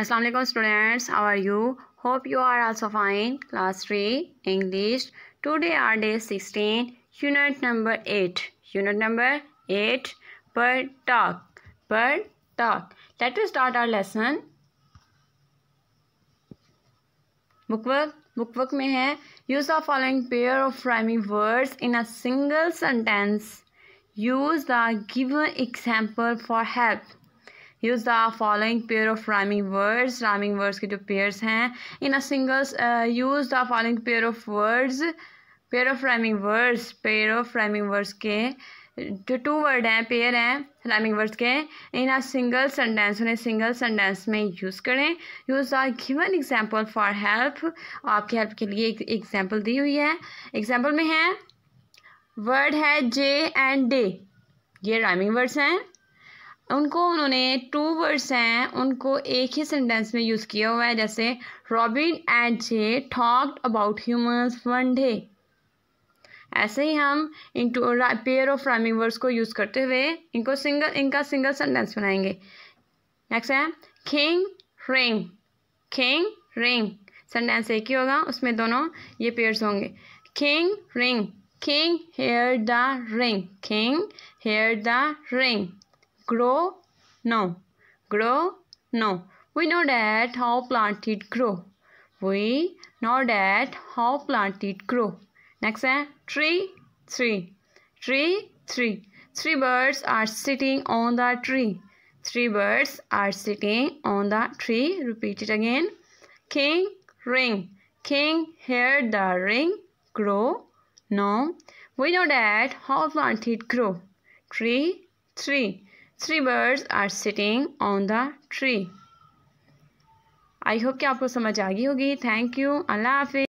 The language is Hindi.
अस्सलाम alaikum students how are you hope you are also fine class 3 english today our day 16 unit number 8 unit number 8 per talk per talk let us start our lesson bookwork bookwork hai. use the following pair of rhyming words in a single sentence use the given example for help use the following pair of rhyming words rhyming words के जो पेयर्स हैं in a singles use the following pair of words pair of rhyming words pair of rhyming words के जो टू वर्ड हैं पेयर हैं राइमिंग वर्ड्स के इन आ सिंगल सेंटेंस उन्हें सिंगल सेंटेंस में यूज़ करें use the given example for help आपकी हेल्प के लिए एक एग्जांपल दी हुई है एग्जांपल में है वर्ड है जे एंड डे ये राइमिंग वर्ड्स हैं उनको उन्होंने टू वर्ड्स हैं उनको एक ही सेंटेंस में यूज़ किया हुआ है जैसे Robin and jay talked about humans one day ऐसे ही हम इन two pair of rhyming words को यूज़ करते हुए इनको सिंगल इनका सिंगल सेंटेंस बनाएंगे नेक्स्ट है king ring king ring sentence एक ही होगा उसमें दोनों ये पेयर्स होंगे king ring king here the ring king here the ring grow? No. Grow? No. We know that how plant it grow. We know that how plant it grow. Next, eh? tree, tree, tree, tree. Three birds are sitting on the tree. Three birds are sitting on the tree. Repeat it again. King, ring. King, hear the ring. Grow. No. We know that how plant it grow. Tree, tree. Three birds are sitting on the tree I hope कि आपको समझ आ गई होगी थैंक यू अल्लाह हाफिज